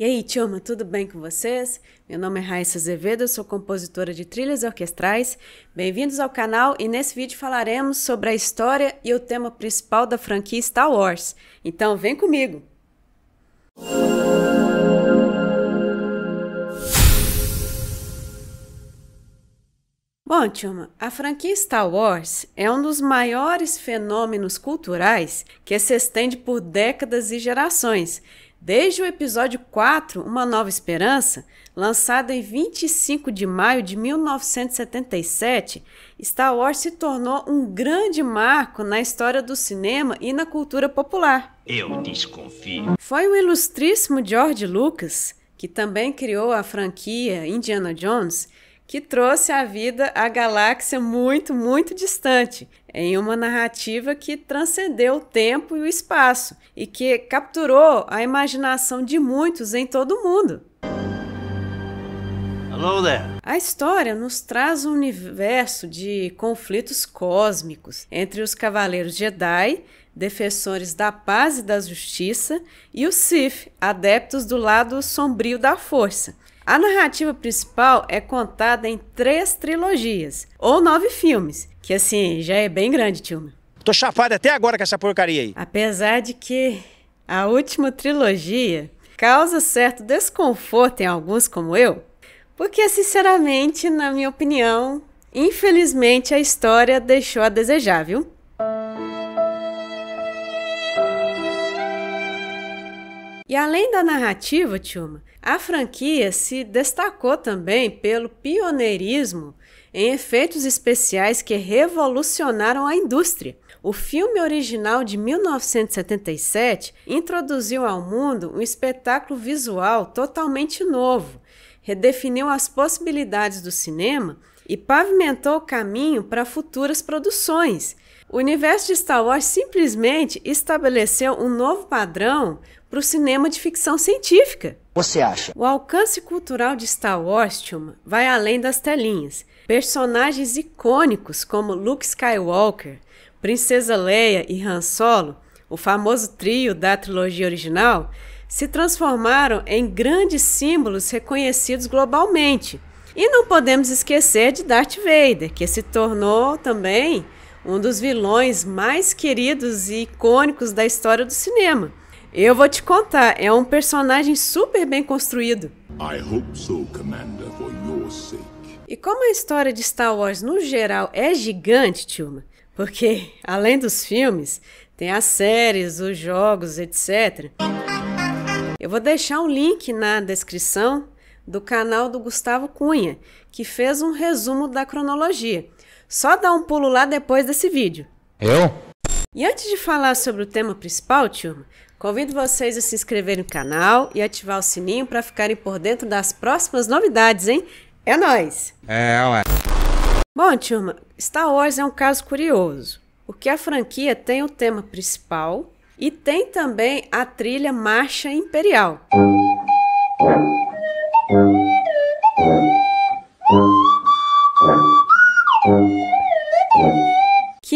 E aí, turma, tudo bem com vocês? Meu nome é Raíssa Azevedo, sou compositora de trilhas orquestrais. Bem-vindos ao canal e nesse vídeo falaremos sobre a história e o tema principal da franquia Star Wars. Então, vem comigo! Bom, turma, a franquia Star Wars é um dos maiores fenômenos culturais que se estende por décadas e gerações Desde o episódio 4, Uma Nova Esperança, lançado em 25 de maio de 1977, Star Wars se tornou um grande marco na história do cinema e na cultura popular. Eu desconfio. Foi o ilustríssimo George Lucas, que também criou a franquia Indiana Jones, que trouxe à vida a galáxia muito, muito distante, em uma narrativa que transcendeu o tempo e o espaço e que capturou a imaginação de muitos em todo o mundo. A história nos traz um universo de conflitos cósmicos entre os Cavaleiros Jedi, defensores da paz e da justiça, e os Sith, adeptos do lado sombrio da força. A narrativa principal é contada em três trilogias, ou nove filmes, que assim já é bem grande, Tilma. Tô chapado até agora com essa porcaria aí. Apesar de que a última trilogia causa certo desconforto em alguns como eu, porque sinceramente, na minha opinião, infelizmente a história deixou a desejar, viu? E além da narrativa, Tilma, a franquia se destacou também pelo pioneirismo em efeitos especiais que revolucionaram a indústria. O filme original de 1977 introduziu ao mundo um espetáculo visual totalmente novo, redefiniu as possibilidades do cinema e pavimentou o caminho para futuras produções, o universo de Star Wars simplesmente estabeleceu um novo padrão para o cinema de ficção científica. Você acha? O alcance cultural de Star Wars Tchuma, vai além das telinhas. Personagens icônicos como Luke Skywalker, Princesa Leia e Han Solo, o famoso trio da trilogia original, se transformaram em grandes símbolos reconhecidos globalmente. E não podemos esquecer de Darth Vader, que se tornou também um dos vilões mais queridos e icônicos da história do cinema. Eu vou te contar, é um personagem super bem construído. I hope so, Commander, for your sake. E como a história de Star Wars no geral é gigante, Tilma, porque além dos filmes, tem as séries, os jogos, etc. Eu vou deixar um link na descrição do canal do Gustavo Cunha, que fez um resumo da cronologia. Só dá um pulo lá depois desse vídeo. Eu? E antes de falar sobre o tema principal, turma, convido vocês a se inscreverem no canal e ativar o sininho para ficarem por dentro das próximas novidades, hein? É nós. É, ué. Bom, turma, Star Wars é um caso curioso, porque a franquia tem o tema principal e tem também a trilha Marcha Imperial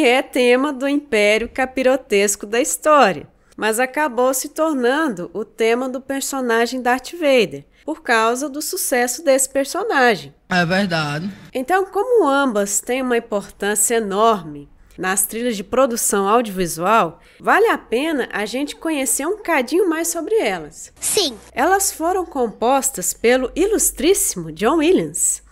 é tema do império capirotesco da história, mas acabou se tornando o tema do personagem Darth Vader, por causa do sucesso desse personagem. É verdade. Então, como ambas têm uma importância enorme nas trilhas de produção audiovisual, vale a pena a gente conhecer um cadinho mais sobre elas. Sim. Elas foram compostas pelo ilustríssimo John Williams,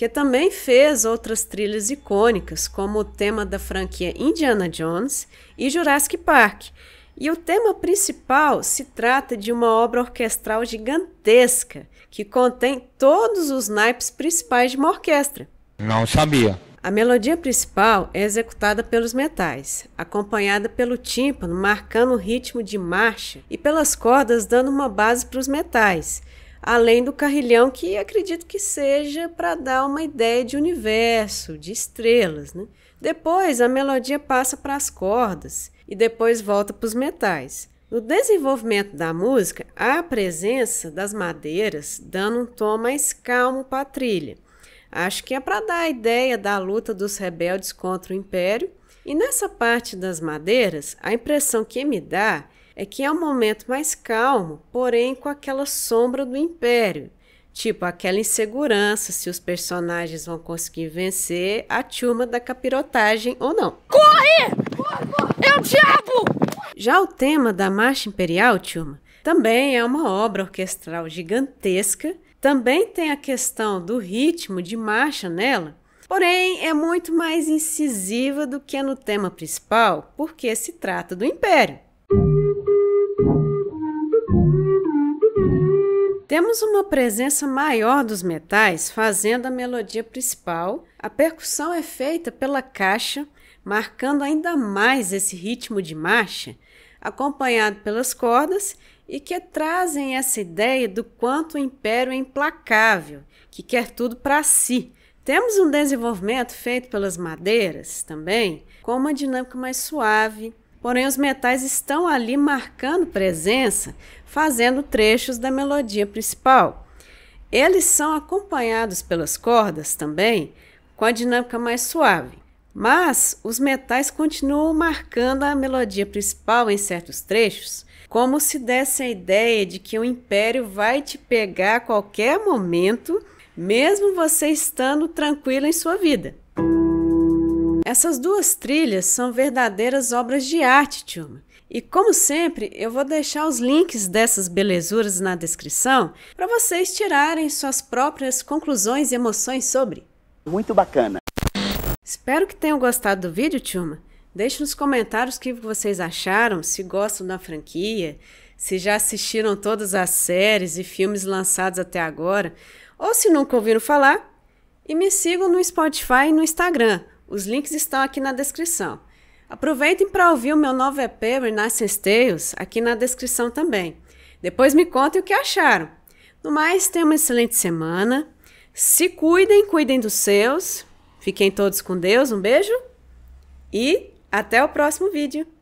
que também fez outras trilhas icônicas, como o tema da franquia Indiana Jones e Jurassic Park. E o tema principal se trata de uma obra orquestral gigantesca, que contém todos os naipes principais de uma orquestra. Não sabia. A melodia principal é executada pelos metais, acompanhada pelo tímpano marcando o ritmo de marcha e pelas cordas dando uma base para os metais, além do carrilhão, que acredito que seja para dar uma ideia de universo, de estrelas. Né? Depois, a melodia passa para as cordas e depois volta para os metais. No desenvolvimento da música, há a presença das madeiras dando um tom mais calmo para a trilha. Acho que é para dar a ideia da luta dos rebeldes contra o império. E nessa parte das madeiras, a impressão que me dá é que é um momento mais calmo, porém com aquela sombra do império, tipo aquela insegurança se os personagens vão conseguir vencer a turma da capirotagem ou não. Corre! É o diabo! Já o tema da Marcha Imperial, turma, também é uma obra orquestral gigantesca, também tem a questão do ritmo de marcha nela, porém é muito mais incisiva do que é no tema principal, porque se trata do império. Temos uma presença maior dos metais fazendo a melodia principal. A percussão é feita pela caixa, marcando ainda mais esse ritmo de marcha, acompanhado pelas cordas e que trazem essa ideia do quanto o império é implacável, que quer tudo para si. Temos um desenvolvimento feito pelas madeiras também, com uma dinâmica mais suave, Porém, os metais estão ali marcando presença, fazendo trechos da melodia principal. Eles são acompanhados pelas cordas também, com a dinâmica mais suave. Mas os metais continuam marcando a melodia principal em certos trechos, como se desse a ideia de que o império vai te pegar a qualquer momento, mesmo você estando tranquilo em sua vida. Essas duas trilhas são verdadeiras obras de arte, Tilma. E como sempre, eu vou deixar os links dessas belezuras na descrição para vocês tirarem suas próprias conclusões e emoções sobre. Muito bacana. Espero que tenham gostado do vídeo, Tilma. Deixe nos comentários o que vocês acharam, se gostam da franquia, se já assistiram todas as séries e filmes lançados até agora, ou se nunca ouviram falar. E me sigam no Spotify e no Instagram. Os links estão aqui na descrição. Aproveitem para ouvir o meu novo EP Renaissance Tales aqui na descrição também. Depois me contem o que acharam. No mais, tenham uma excelente semana. Se cuidem, cuidem dos seus. Fiquem todos com Deus. Um beijo e até o próximo vídeo.